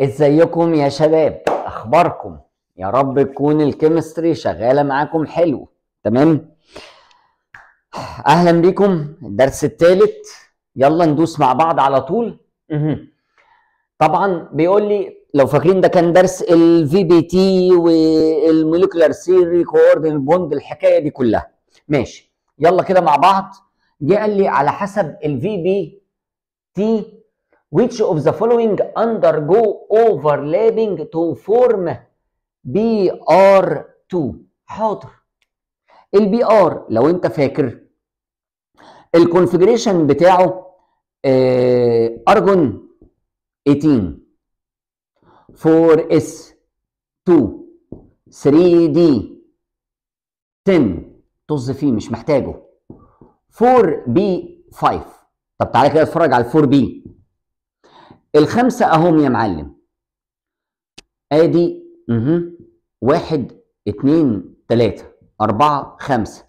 ازيكم يا شباب اخباركم يا رب تكون الكيمستري شغاله معاكم حلو تمام اهلا بيكم الدرس الثالث يلا ندوس مع بعض على طول طبعا بيقول لي لو فاكرين ده كان درس الفي بي تي والموليكولار سيري كوردن بوند الحكايه دي كلها ماشي يلا كده مع بعض جه قال لي على حسب الفي بي تي which of the following undergo overlapping to form BR2 حاضر البي ار لو انت فاكر الكونفجريشن بتاعه آه ارجون 18 4 s 2 3 d 10 طز فيه مش محتاجه 4 b 5 طب تعالى كده اتفرج على 4 4b الخمسة أهم يا معلم آدي مه. واحد اتنين تلاتة أربعة خمسة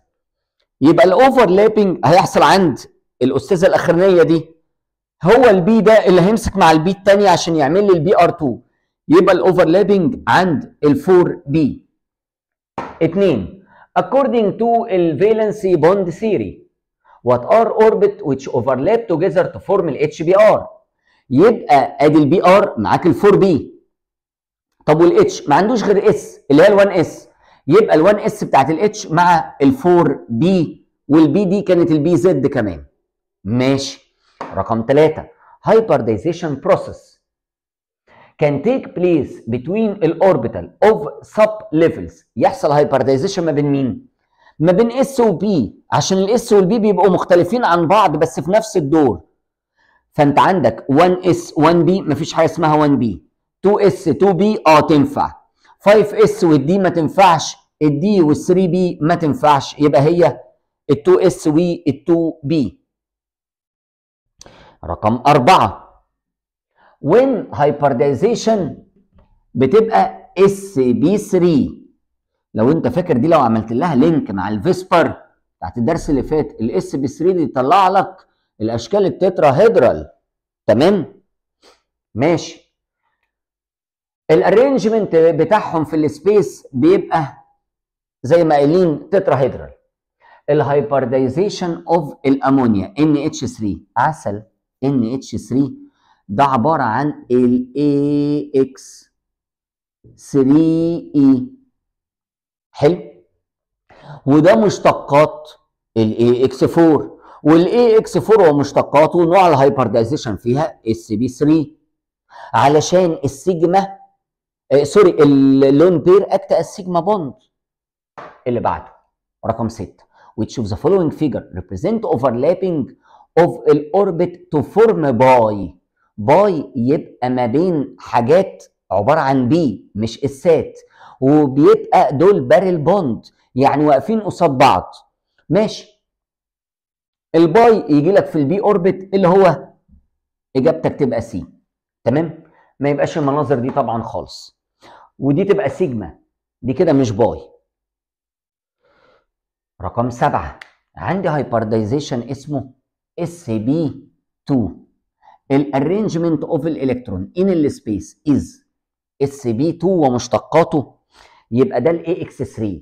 يبقى الأوفرلابنج هيحصل عند الأستاذة الأخرانية دي هو البي ده اللي هيمسك مع البي التانية عشان يعمل لي البي ار 2 يبقى الاوفرلابنج عند الفور بي اتنين according to الفالنسي بوند ثيري what are orbit which overlap together to form the HBR يبقى ادي البي ار معاك ال4 بي طب والاتش ما عندوش غير اس اللي هي ال1 اس يبقى ال1 اس بتاعت الاتش مع ال4 بي والبي دي كانت البي زد كمان ماشي رقم 3 هايبرديزيشن بروسيس كان تيك بليس بتوين الاوربيتال اوف سب ليفلز يحصل هايبرديزيشن ما بين مين ما بين اس وبي عشان الاس والبي بيبقوا مختلفين عن بعض بس في نفس الدور فانت عندك 1 s 1 b مفيش حاجه اسمها 1 b 2 s 2 b اه تنفع 5 s والدي ما تنفعش الدي وال3 b ما تنفعش يبقى هي ال2 s وال2 b رقم أربعة when hybridization بتبقى اس بي 3 لو انت فاكر دي لو عملت لها لينك مع الفيسبر بتاعت الدرس اللي فات الاس بي 3 دي طلع لك الاشكال التتراهيدرال تمام ماشي الارينجمنت بتاعهم في السبيس بيبقى زي ما قايلين تتراهيدرال الهايبرديزيشن اوف الامونيا ان اتش 3 عسل ان اتش 3 ده عباره عن ال اي اكس 3 اي حلو وده مشتقات ال اي اكس 4 والاي اكس 4 ومشتقاته نوع الهايبردايزيشن فيها اس بي 3 علشان السيجما آه، سوري اللون بير اكت السيجما بوند اللي بعده رقم 6 which of the following figure represent overlapping of الاوربت to form باي باي يبقى ما بين حاجات عباره عن بي مش اسات وبيبقى دول بارل بوند يعني واقفين قصاد بعض ماشي الباي يجي لك في البي اوربت اللي هو اجابتك تبقى سي تمام ما يبقاش المناظر دي طبعا خالص ودي تبقى سيجما دي كده مش باي رقم سبعة عندي هايبرديزيشن اسمه اس بي 2 الارينجمنت اوف الالكترون ان السبيس از اس بي 2 ومشتقاته يبقى ده الاي اكس 3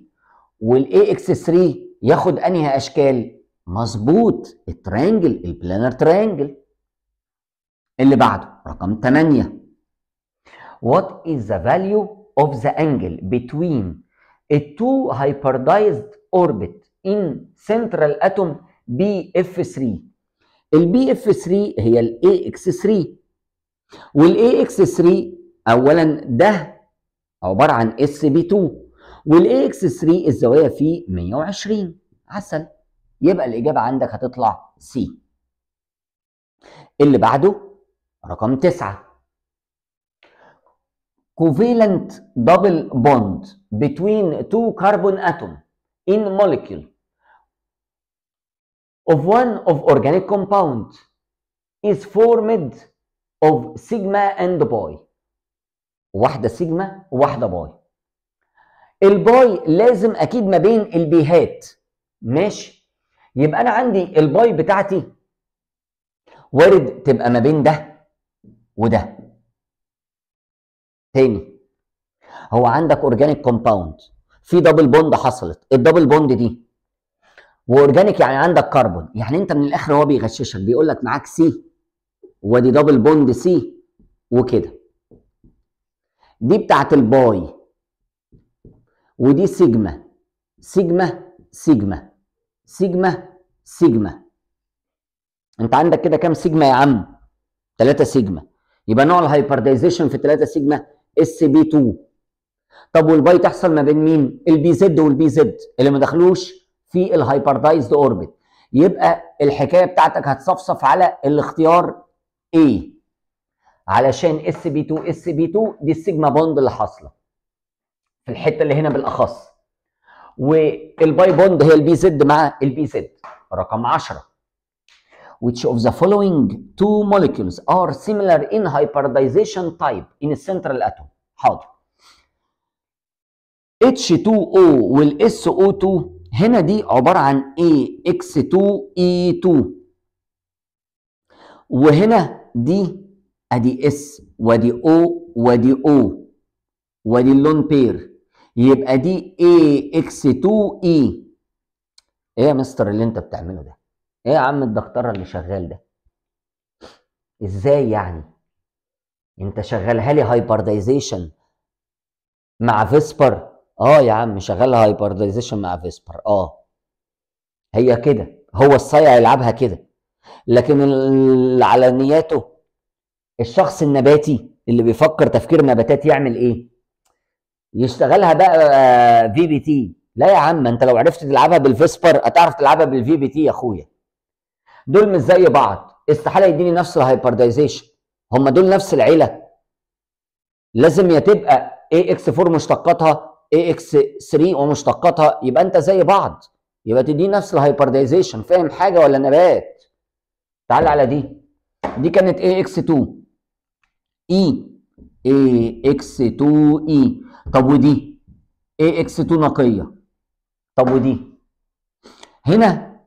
والاي اكس 3 ياخد انهي اشكال مظبوط الترينجل البلانر ترينجل اللي بعده رقم 8 What is the value of the angle between a two hyperdized orbit in central atom BF3 ال BF3 هي ال AX3 وال AX3 أولا ده عبارة عن اس بي 2 وال AX3 الزوايا فيه 120 عسل يبقى الإجابة عندك هتطلع سي اللي بعده رقم تسعة covalent double bond between two carbon اتوم in molecule of one of organic compound is formed of sigma and باي واحدة سيجما وواحدة باي الباي لازم أكيد ما بين البيهات ماشي يبقى انا عندي الباي بتاعتي وارد تبقى ما بين ده وده تاني هو عندك اورجانيك كومباوند في دبل بوند حصلت الدبل بوند دي واورجانيك يعني عندك كربون يعني انت من الاخر هو بيغششك بيقول لك معاك سي وادي دبل بوند سي وكده دي بتاعت الباي ودي سيجما سيجما سيجما سيجما سيجما انت عندك كده كام سيجما يا عم 3 سيجما يبقى نوع الهايبردايزيشن في 3 سيجما اس بي 2 طب والباي تحصل ما بين مين البي زد والبي زد اللي ما دخلوش في الهايبرديزد اوربت يبقى الحكايه بتاعتك هتصفصف على الاختيار ايه علشان اس بي 2 اس بي 2 دي السيجما بوند اللي حاصله في الحته اللي هنا بالاخص والباي بوند هي البي زد مع البي زد رقم 10 which of the following two molecules are similar in hybridization type in a central atom حاضر H2O والSO2 هنا دي عبارة عن AX2E2 وهنا دي ادي S ودي O ودي O ودي اللون بير يبقى دي اي اكس 2 اي ايه يا مستر اللي انت بتعمله ده ايه يا عم الدكتوره اللي شغال ده ازاي يعني انت شغالها لي هايبردايزيشن مع فيسبر اه يا عم شغالها هايبردايزيشن مع فيسبر اه هي كده هو الصايع يلعبها كده لكن على نياته الشخص النباتي اللي بيفكر تفكير نباتات يعمل ايه يشتغلها بقى في بي تي لا يا عم انت لو عرفت تلعبها بالفيسبر هتعرف تلعبها بالفي بي تي يا اخويا دول مش زي بعض استحاله يديني نفس الهايبردايزيشن هم دول نفس العيله لازم يا تبقى اي اكس 4 مشتقاتها اي اكس 3 ومشتقاتها يبقى انت زي بعض يبقى تديني نفس الهايبردايزيشن فاهم حاجه ولا نبات تعال على دي دي كانت اي اكس 2 اي اي اكس 2 اي طب ودي اي اكس 2 نقيه طب ودي هنا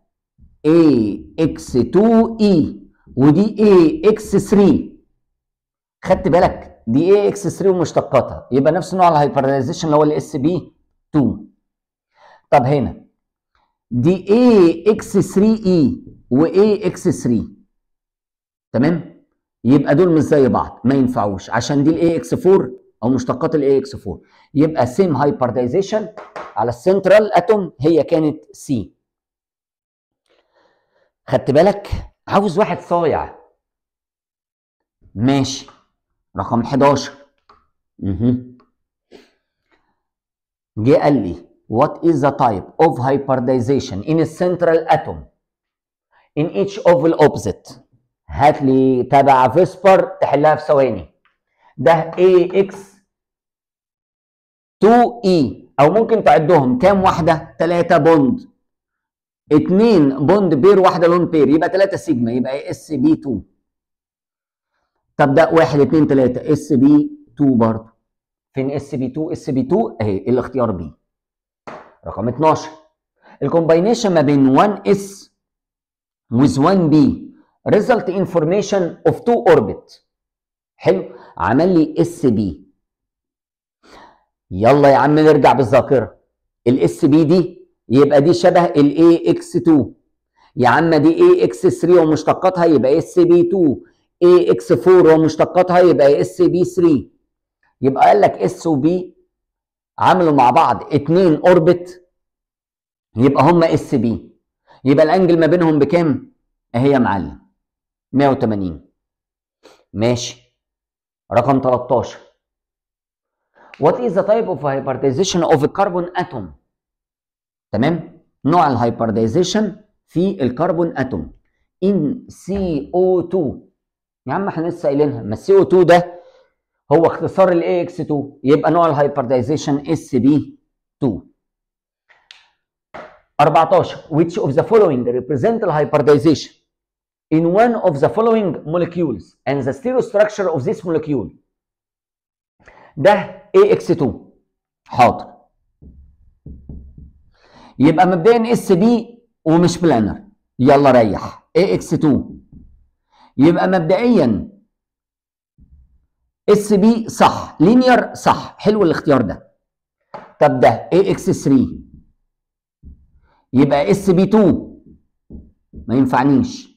اي اكس 2 اي ودي اي اكس 3 خدت بالك دي اي اكس 3 ومشتقاتها يبقى نفس نوع الهايبرلايزيشن اللي هو الاس بي 2 طب هنا دي اي اكس 3 اي وايه اكس 3 تمام يبقى دول مش زي بعض ما ينفعوش عشان دي الاي اكس 4 او مشتقات الاي اكس 4 يبقى سيم هايبرتايزيشن على السنترال اتوم هي كانت سي خدت بالك عاوز واحد صايع ماشي رقم 11 اها جه قال لي وات از ذا تايب اوف هايبرتايزيشن ان السنترال اتوم ان اتش اوف الاوبزيت هات لي تبع فيسبر تحلها في ثواني ده اي اكس 2 اي او ممكن تعدهم كام واحده 3 بوند 2 بوند بير واحده لون بير يبقى 3 سيجما يبقى اس بي 2 طب ده 1 2 3 اس بي 2 برضه فين اس بي 2 اس بي 2 اهي الاختيار بي رقم 12 الكومباينيشن ما بين 1 اس with 1 بي result information of two اوربت حلو عمل لي اس بي يلا يا عم نرجع بالذاكره الاس بي دي يبقى دي شبه الاي اكس 2 يا عم دي اي اكس 3 ومشتقاتها يبقى اس بي 2 اي اكس 4 ومشتقاتها يبقى اس بي 3 يبقى قال لك اس وبي عملوا مع بعض اتنين اوربت يبقى هما اس بي يبقى الانجل ما بينهم بكام؟ اهي يا معلم 180 ماشي رقم 13 What is the type of hybridization of a carbon atom تمام نوع الهايبرديزيشن في الكربون اتوم ان سي او 2 يا عم احنا لسه قايلينها ما السي او 2 ده هو اختصار الاي اكس 2 يبقى نوع الهايبرديزيشن اس بي 2 14 which of the following represent the hybridization in one of the following molecules and the stereostructure of this molecule ده AX2 حاضر يبقى مبدئيا اس بي ومش بلانر يلا ريح AX2 يبقى مبدئيا اس بي صح لينير صح حلو الاختيار ده طب ده AX3 يبقى اس بي 2 ما ينفعنيش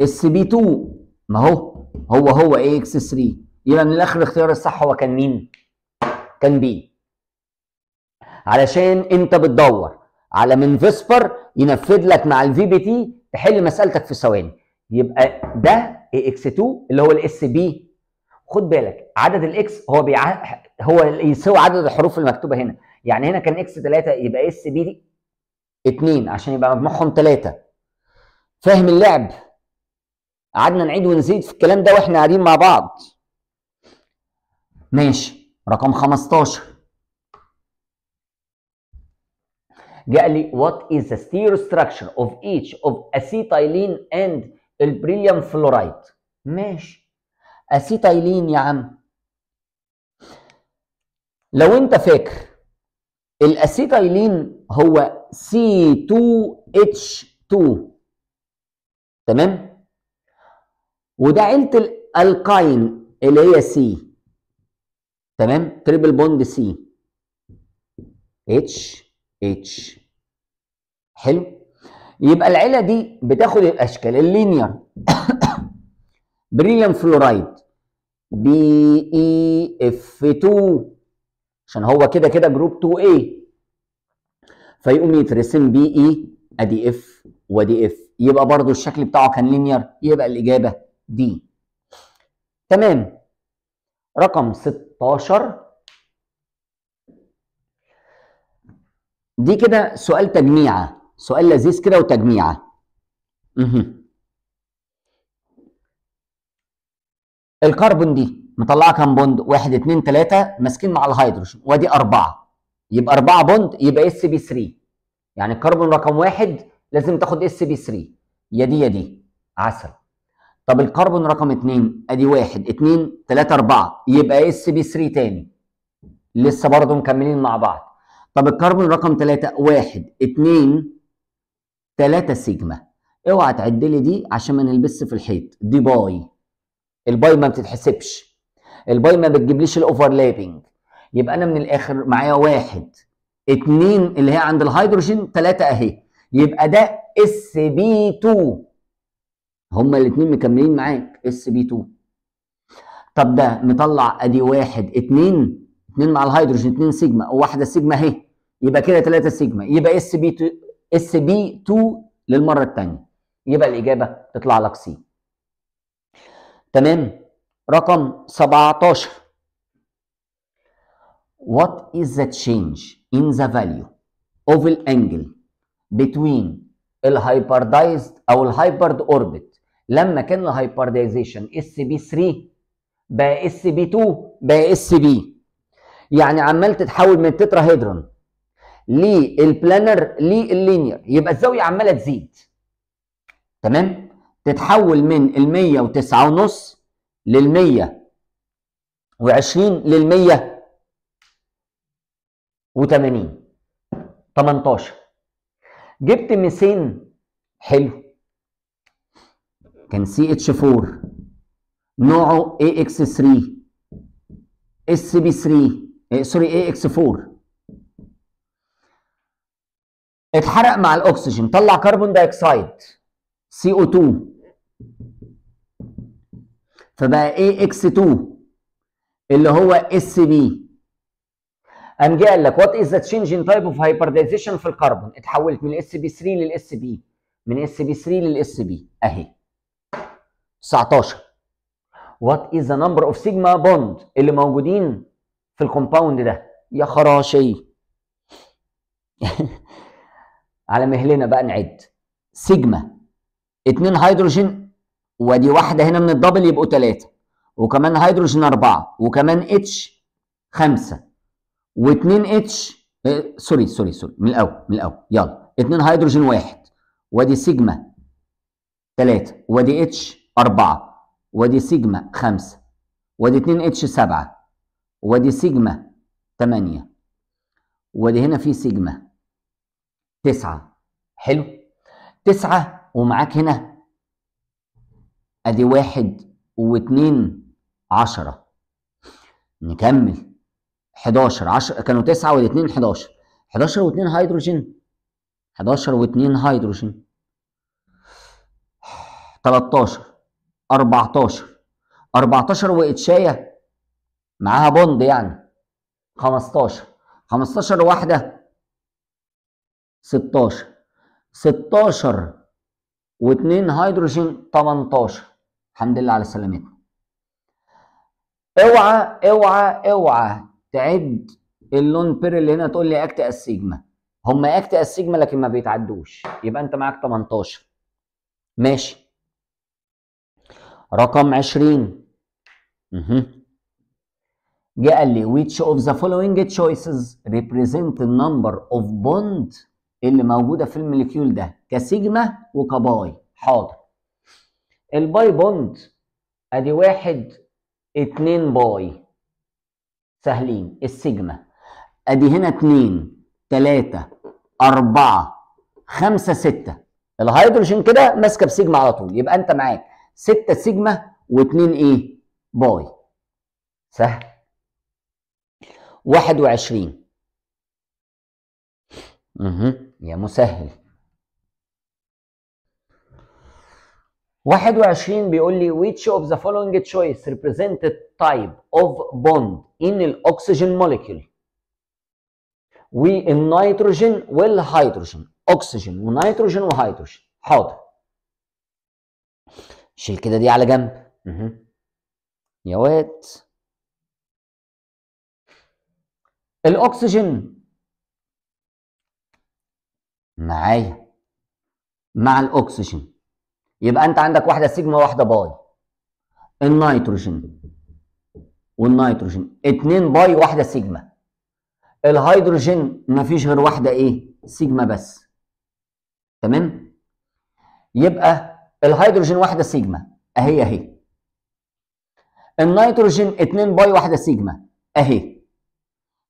اس بي 2 ما هو هو هو اي اكس 3 يبقى من الاخر الاختيار الصح هو كان مين؟ كان بي علشان انت بتدور على من فيسبر ينفذ لك مع الفي بي تي تحل مسالتك في ثواني يبقى ده اي اكس 2 اللي هو الاس بي خد بالك عدد الاكس هو بيع... هو يساوي عدد الحروف المكتوبه هنا يعني هنا كان اكس 3 يبقى اس بي 2 عشان يبقى مجموعهم 3 فاهم اللعب قعدنا نعيد ونزيد في الكلام ده واحنا قاعدين مع بعض ماشي رقم 15 جاء لي what is the stereostructure of each of acetylene and البريليوم فلورايد ماشي اسيتايلين يا عم لو انت فاكر الاسيتايلين هو C2H2 تمام وده عيله الالقاين اللي هي سي تمام تريبل بوند سي اتش اتش حلو يبقى العيله دي بتاخد الاشكال اللينير بريليوم فلورايد بي اي اف 2 عشان هو كده كده جروب 2 اي فيقوم يترسم بي اي e. ادي اف ودي اف يبقى برضو الشكل بتاعه كان لينير يبقى الاجابه دي تمام رقم 16 دي كده سؤال تجميعة سؤال لذيذ كده وتجميعة مه. الكربون دي مطلعه كام بوند؟ واحد اتنين تلاته ماسكين مع الهيدروجين وادي اربعه يبقى اربعه بوند يبقى اس بي 3 يعني الكربون رقم واحد لازم تاخد اس بي 3 يا دي يا دي عسل طب الكربون رقم 2 ادي 1 2 3 4 يبقى اس بي 3 تاني لسه برضه مكملين مع بعض طب الكربون رقم 3 1 2 3 سيجما اوعى تعد لي دي عشان ما نلبسش في الحيط دي باي الباي ما بتتحسبش الباي ما بتجيبليش الاوفرلابنج يبقى انا من الاخر معايا 1 2 اللي هي عند الهيدروجين 3 اهي يبقى ده اس بي 2 هما الاثنين مكملين معاك اس بي 2 طب ده مطلع ادي واحد اثنين اثنين مع الهيدروجين اثنين سيجما وواحده سيجما اهي يبقى كده ثلاثه سيجما يبقى اس بي 2 اس بي 2 للمره الثانيه يبقى الاجابه تطلع لك سي تمام رقم 17 What is the change in the value of الانجل angle between الهايبردايزد او الهايبرد اوربت لما كان الهايبرديزيشن اس بي 3 بقى اس بي 2 بقى اس بي يعني عمال تتحول من التتراهيدرون للبلانر لللينير يبقى الزاويه عماله تزيد تمام تتحول من ال 109 ونص لل 120 لل 180 18 جبت 200 حلو كان سي اتش 4 نوعه اي اكس 3 اس بي 3 سوري اي اكس 4 اتحرق مع الاكسجين طلع كربون دايكسايد سي او 2 فبقى اي اكس 2 اللي هو اس بي قام جه قال لك وات از ذا تشينج ان تايب اوف هايبرديزيشن في الكربون اتحولت من الاس بي 3 للاس بي من اس بي 3 للاس بي اهي 19 وات از ذا نمبر اوف سيجما بوند اللي موجودين في الكومباوند ده يا خراشي على مهلنا بقى نعد سيجما اتنين هيدروجين ودي واحده هنا من الدبل يبقوا 3 وكمان هيدروجين اربعه وكمان اتش خمسه واتنين اتش اه سوري سوري سوري من الاول من الاول يلا اتنين هيدروجين واحد وادي سيجما 3 وادي اتش أربعة وادي سيجما خمسة وادي اتنين اتش سبعة وادي سيجما تمانية وادي هنا في سيجما تسعة حلو تسعة ومعاك هنا ادي واحد واتنين عشرة نكمل حداشر عشر كانوا تسعة واتنين اتنين حداشر حداشر واتنين هيدروجين حداشر واتنين هيدروجين 13 14 14 واتشاية معاها بوند يعني 15 15 واحدة 16 16 واثنين هيدروجين 18 الحمد لله على سلامتنا اوعى اوعى اوعى تعد اللون بير اللي هنا تقول لي اكت اس سيجما هم اكت اس سيجما لكن ما بيتعدوش يبقى انت معاك 18 ماشي رقم 20 اها جه قال لي which of the following choices represent the number of bond اللي موجوده في الملكيول ده كسيجما وكباي حاضر الباي بوند ادي واحد اتنين باي سهلين السيجما ادي هنا اتنين تلاتة اربعة خمسة ستة الهيدروجين كده ماسكه بسيجما على طول يبقى انت معاك 6 سيجما و2 ايه باي سهل 21 اها يا مسهل 21 بيقول لي which of the following choice represented type of bond in the oxygen molecule النيتروجين والهيدروجين اكسجين ونيتروجين وهيدروجين حاضر شيل كده دي على جنب يا واد الاكسجين معايا مع الاكسجين يبقى انت عندك واحده سيجما واحده باي النيتروجين والنيتروجين اتنين باي واحده سيجما الهيدروجين مفيش غير واحده ايه سيجما بس تمام يبقى الهيدروجين واحده سيجما اهي اهي النيتروجين 2 باي واحده سيجما اهي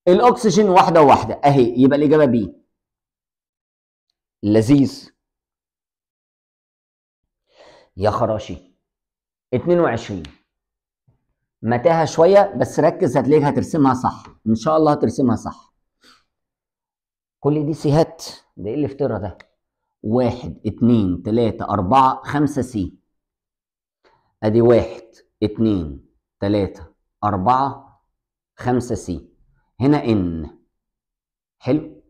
الاكسجين واحده واحده اهي يبقى الاجابه بي لذيذ يا خراشي 22 متاهه شويه بس ركز هتلاقيها هترسمها صح ان شاء الله هترسمها صح كل دي سيهات ده ايه الافتراء ده واحد اتنين تلاتة أربعة خمسة سي أدي واحد اتنين تلاتة أربعة خمسة سي هنا إن حلو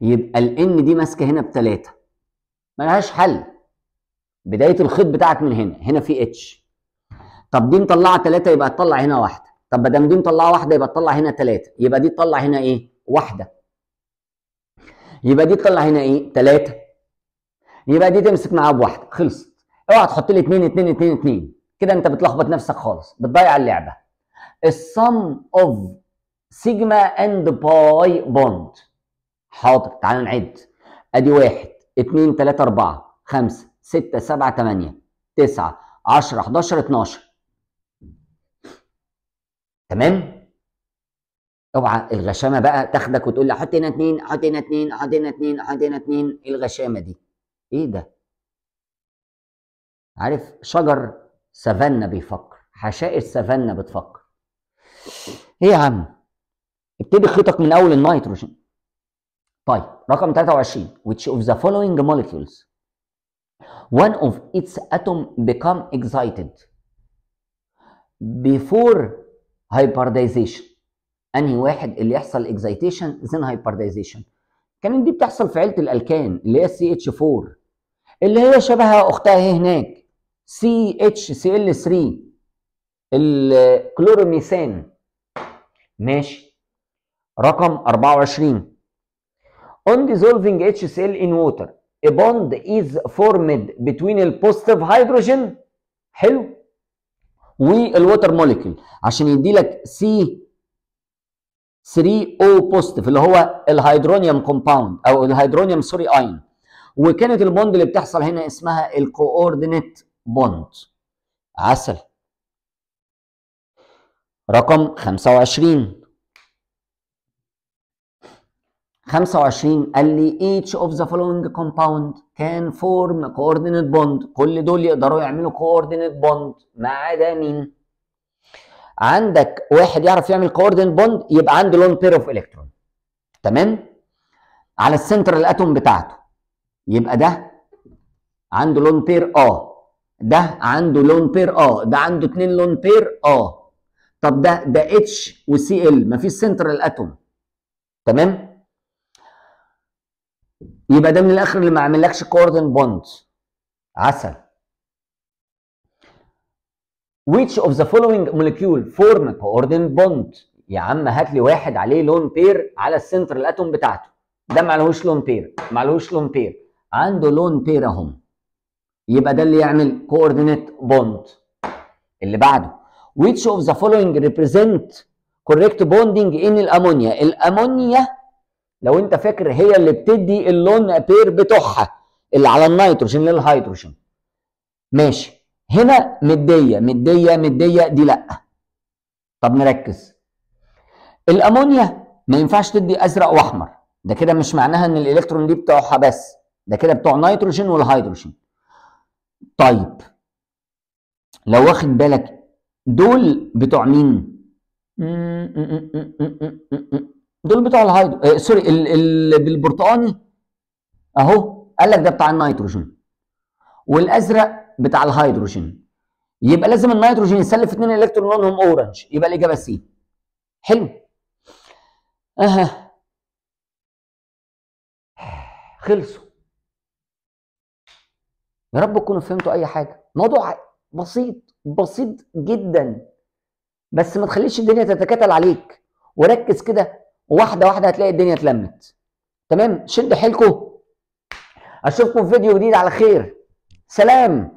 يبقى الإن دي ماسكة هنا بتلاتة ملهاش حل بداية الخيط بتاعك من هنا هنا في اتش طب دي مطلعة تلاتة يبقى تطلع هنا واحدة طب دام دي مطلعة واحدة يبقى تطلع هنا تلاتة يبقى دي تطلع هنا إيه؟ واحدة يبقى دي تطلع هنا ايه؟ تلاتة. يبقى دي تمسك معاها بواحدة، خلصت. اوعى تحط لي اتنين اتنين اتنين اتنين. كده أنت بتلخبط نفسك خالص، بتضيع اللعبة. السم أوف سيجما أند باي بوند. حاضر، تعالى نعد. أدي واحد، اتنين، تلاتة، أربعة، خمسة، ستة، سبعة، تمانية، تسعة، عشرة، حداشر، اتناشر. تمام؟ اوعى الغشامه بقى تاخدك وتقول لي حط هنا اتنين حط هنا اتنين حط هنا اتنين حط هنا اتنين ايه الغشامه دي؟ ايه ده؟ عارف شجر سافانا بيفكر حشائش سافانا بتفكر ايه يا عم ابتدي خيطك من اول النيتروجين طيب رقم 23 which of the following molecules one of its atom become excited before hybridization انهي واحد اللي يحصل اكزيتيشن زين هايبرديزيشن كانت دي بتحصل في عيله الالكان اللي هي سي اتش 4 اللي هي شبهها اختها هناك سي اتش سي ال 3 الكلوروميثان ماشي رقم 24 on dissolving HCl in water a bond is formed between the positive hydrogen حلو والوتر molecule عشان يدي لك 3 o بوزيتيف اللي هو الهيدرونيوم كومباوند او الهيدرونيوم سوري اين وكانت البوند اللي بتحصل هنا اسمها الكوردينيت بوند عسل رقم 25 25 قال لي each of the following compound can form coordinate bond كل دول يقدروا يعملوا coordinate bond ما عدا مين؟ عندك واحد يعرف يعمل كوردن بوند يبقى عنده لون بير اوف الكترون تمام على السنتر الاتوم بتاعته يبقى ده عنده لون بير اه ده عنده لون بير اه ده عنده اتنين لون بير اه طب ده ده اتش وسي ال مفيش سنتر الاتوم تمام يبقى ده من الاخر اللي ما عملكش كوردن بوند عسل which of the following molecule form coordinate bond يا عم هات لي واحد عليه لون بير على السنتر الاتوم بتاعته ده ما لهوش لون بير ما لهوش لون بير عنده لون بير اهم يبقى ده اللي يعمل coordinate bond اللي بعده which of the following represent correct bonding in الامونيا الامونيا لو انت فاكر هي اللي بتدي اللون بير بتوعها اللي على النيتروجين للهيدروجين ماشي هنا مديه مديه مديه دي لا طب نركز الامونيا ما ينفعش تدي ازرق واحمر ده كده مش معناها ان الالكترون دي بتوعها بس ده كده بتوع نيتروجين والهيدروجين طيب لو واخد بالك دول بتوع مين دول بتوع الهيدرو آه سوري ال... ال... بالبرتقاني اهو قال لك ده بتاع النيتروجين والازرق بتاع الهيدروجين يبقى لازم النيتروجين يسلف اثنين الكترون لونهم اورنج يبقى الاجابه سي حلو اها خلصوا يا رب تكونوا فهمتوا اي حاجه موضوع بسيط بسيط جدا بس ما تخليش الدنيا تتكتل عليك وركز كده واحده واحده هتلاقي الدنيا اتلمت تمام شدوا حيلكم اشوفكم في فيديو جديد على خير سلام